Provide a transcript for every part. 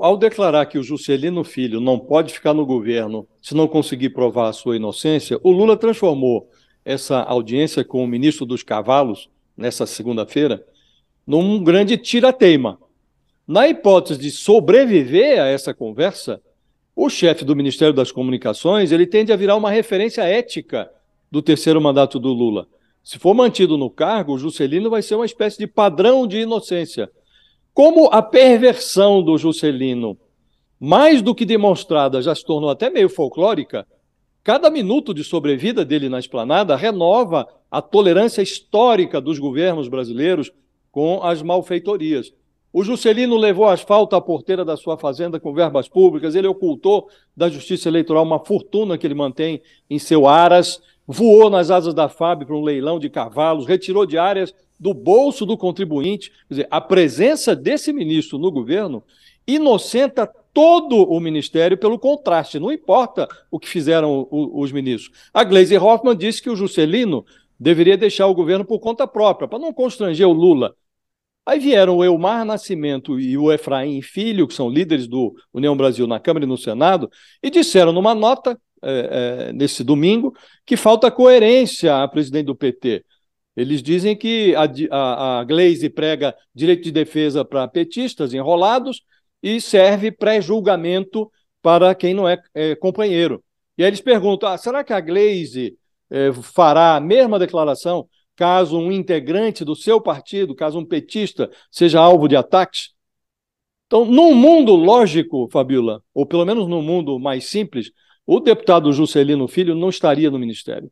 Ao declarar que o Juscelino Filho não pode ficar no governo se não conseguir provar a sua inocência, o Lula transformou essa audiência com o ministro dos Cavalos, nessa segunda-feira, num grande tirateima. Na hipótese de sobreviver a essa conversa, o chefe do Ministério das Comunicações ele tende a virar uma referência ética do terceiro mandato do Lula. Se for mantido no cargo, o Juscelino vai ser uma espécie de padrão de inocência como a perversão do Juscelino, mais do que demonstrada, já se tornou até meio folclórica, cada minuto de sobrevida dele na esplanada renova a tolerância histórica dos governos brasileiros com as malfeitorias. O Juscelino levou asfalto à porteira da sua fazenda com verbas públicas, ele ocultou da justiça eleitoral uma fortuna que ele mantém em seu aras, voou nas asas da FAB para um leilão de cavalos, retirou de áreas do bolso do contribuinte. Quer dizer, a presença desse ministro no governo inocenta todo o ministério pelo contraste, não importa o que fizeram os ministros. A Gleisi Hoffmann disse que o Juscelino deveria deixar o governo por conta própria, para não constranger o Lula. Aí vieram o Elmar Nascimento e o Efraim Filho, que são líderes do União Brasil na Câmara e no Senado, e disseram numa nota é, é, nesse domingo, que falta coerência à presidente do PT. Eles dizem que a, a, a prega direito de defesa para petistas enrolados e serve pré-julgamento para quem não é, é, companheiro. E aí eles perguntam: ah, será que a Glaze é, fará a mesma declaração caso um integrante do seu partido, caso um petista, seja alvo de ataques? Então, num mundo lógico, Fabiola, ou pelo menos num mundo mais simples, o deputado Juscelino Filho não estaria no ministério.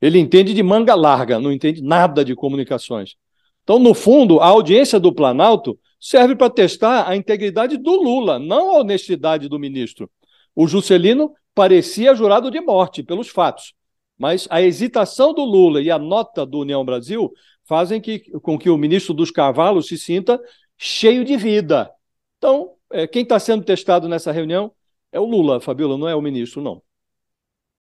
Ele entende de manga larga, não entende nada de comunicações. Então, no fundo, a audiência do Planalto serve para testar a integridade do Lula, não a honestidade do ministro. O Juscelino parecia jurado de morte pelos fatos, mas a hesitação do Lula e a nota do União Brasil fazem que, com que o ministro dos Cavalos se sinta cheio de vida. Então, é, quem está sendo testado nessa reunião é o Lula, Fabiola, não é o ministro, não.